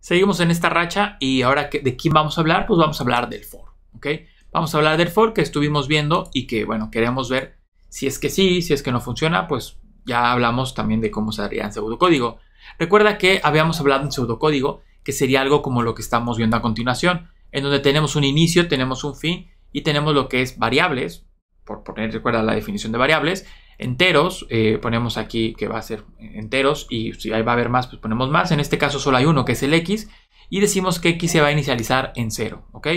Seguimos en esta racha y ahora de quién vamos a hablar, pues vamos a hablar del for, ¿ok? Vamos a hablar del for que estuvimos viendo y que, bueno, queremos ver si es que sí, si es que no funciona, pues ya hablamos también de cómo se haría en pseudocódigo. Recuerda que habíamos hablado en pseudocódigo que sería algo como lo que estamos viendo a continuación, en donde tenemos un inicio, tenemos un fin y tenemos lo que es variables, por poner, recuerda la definición de variables, enteros. Eh, ponemos aquí que va a ser enteros y si va a haber más, pues ponemos más. En este caso solo hay uno que es el x y decimos que x se va a inicializar en 0, ¿ok?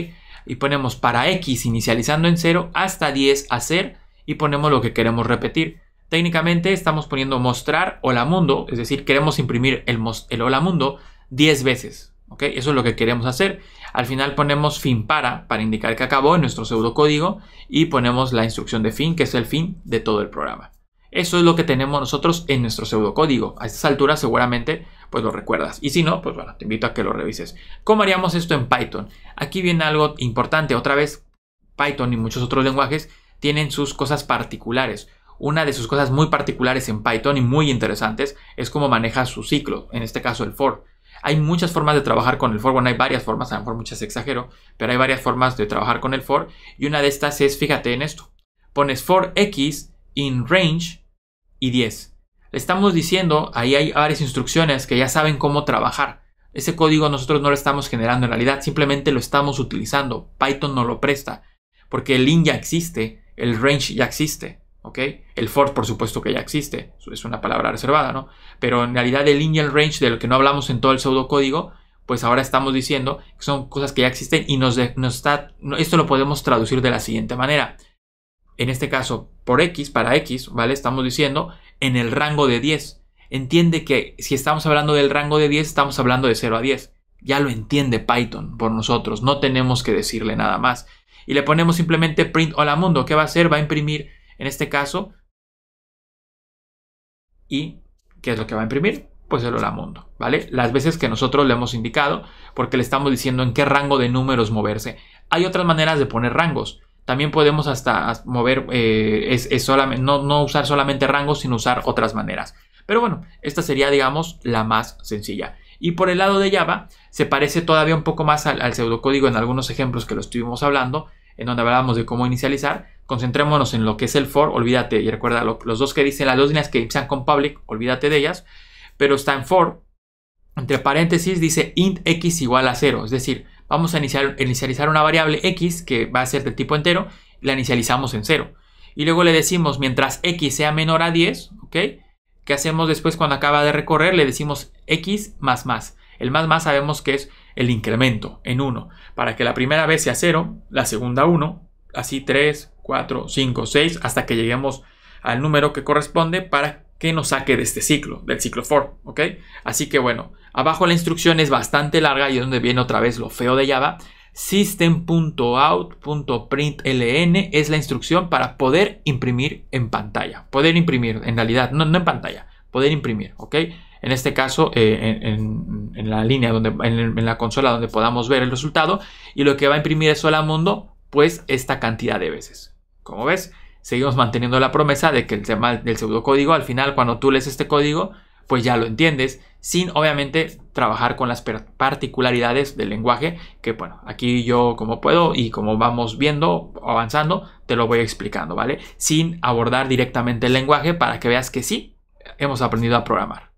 Y ponemos para x inicializando en 0 hasta 10 hacer y ponemos lo que queremos repetir. Técnicamente estamos poniendo mostrar hola mundo, es decir, queremos imprimir el, el hola mundo 10 veces, eso es lo que queremos hacer. Al final ponemos fin para, para indicar que acabó en nuestro pseudocódigo y ponemos la instrucción de fin, que es el fin de todo el programa. Eso es lo que tenemos nosotros en nuestro pseudocódigo. A estas alturas seguramente pues lo recuerdas. Y si no, pues bueno, te invito a que lo revises. ¿Cómo haríamos esto en Python? Aquí viene algo importante. Otra vez, Python y muchos otros lenguajes tienen sus cosas particulares. Una de sus cosas muy particulares en Python y muy interesantes es cómo maneja su ciclo, en este caso el for. Hay muchas formas de trabajar con el for. Bueno, hay varias formas, a lo mejor muchas exagero, pero hay varias formas de trabajar con el for. Y una de estas es, fíjate en esto. Pones for x in range y 10. Le estamos diciendo, ahí hay varias instrucciones que ya saben cómo trabajar. Ese código nosotros no lo estamos generando en realidad, simplemente lo estamos utilizando. Python no lo presta, porque el in ya existe, el range ya existe. ¿ok? El for por supuesto que ya existe, es una palabra reservada, ¿no? Pero en realidad el lineal Range, de lo que no hablamos en todo el pseudocódigo, pues ahora estamos diciendo que son cosas que ya existen y nos, esto lo podemos traducir de la siguiente manera. En este caso, por X, para X, ¿vale? Estamos diciendo en el rango de 10. Entiende que si estamos hablando del rango de 10, estamos hablando de 0 a 10. Ya lo entiende Python por nosotros, no tenemos que decirle nada más. Y le ponemos simplemente print hola mundo. ¿Qué va a hacer? Va a imprimir en este caso. ¿Y qué es lo que va a imprimir? Pues el mundo, ¿vale? Las veces que nosotros le hemos indicado, porque le estamos diciendo en qué rango de números moverse. Hay otras maneras de poner rangos. También podemos hasta mover, eh, no, usar solamente rangos, sino usar otras maneras. Pero bueno, esta sería, digamos, la más sencilla. Y por el lado de Java, se parece todavía un poco más al, pseudocódigo en algunos ejemplos que lo estuvimos hablando, en donde hablábamos de cómo inicializar, concentrémonos en lo que es el for, olvídate. Y recuerda, los dos que dicen las dos líneas que empiezan con public, olvídate de ellas. Pero está en for, entre paréntesis dice int x igual a 0. Es decir, vamos a inicializar una variable x que va a ser de tipo entero, la inicializamos en 0. Y luego le decimos, mientras x sea menor a 10, ¿ok? ¿Qué hacemos después cuando acaba de recorrer? Le decimos x más más. El más más sabemos que es el incremento en 1. Para que la primera vez sea 0, la segunda 1, así 3, 4, 5, 6, hasta que lleguemos al número que corresponde para que nos saque de este ciclo, del ciclo for, ¿ok? Así que bueno, abajo la instrucción es bastante larga y es donde viene otra vez lo feo de Java. System.out.println es la instrucción para poder imprimir en pantalla. Poder imprimir, en realidad, no, en pantalla, poder imprimir, ¿ok? En este caso, eh, en, la línea, donde, en, en, la consola donde podamos ver el resultado. Y lo que va a imprimir es mundo, pues esta cantidad de veces. Como ves, seguimos manteniendo la promesa de que el tema del pseudocódigo, al final, cuando tú lees este código, pues ya lo entiendes, sin obviamente trabajar con las particularidades del lenguaje, que bueno, aquí yo como puedo y como vamos viendo, avanzando, te lo voy explicando, ¿vale? Sin abordar directamente el lenguaje para que veas que sí, hemos aprendido a programar.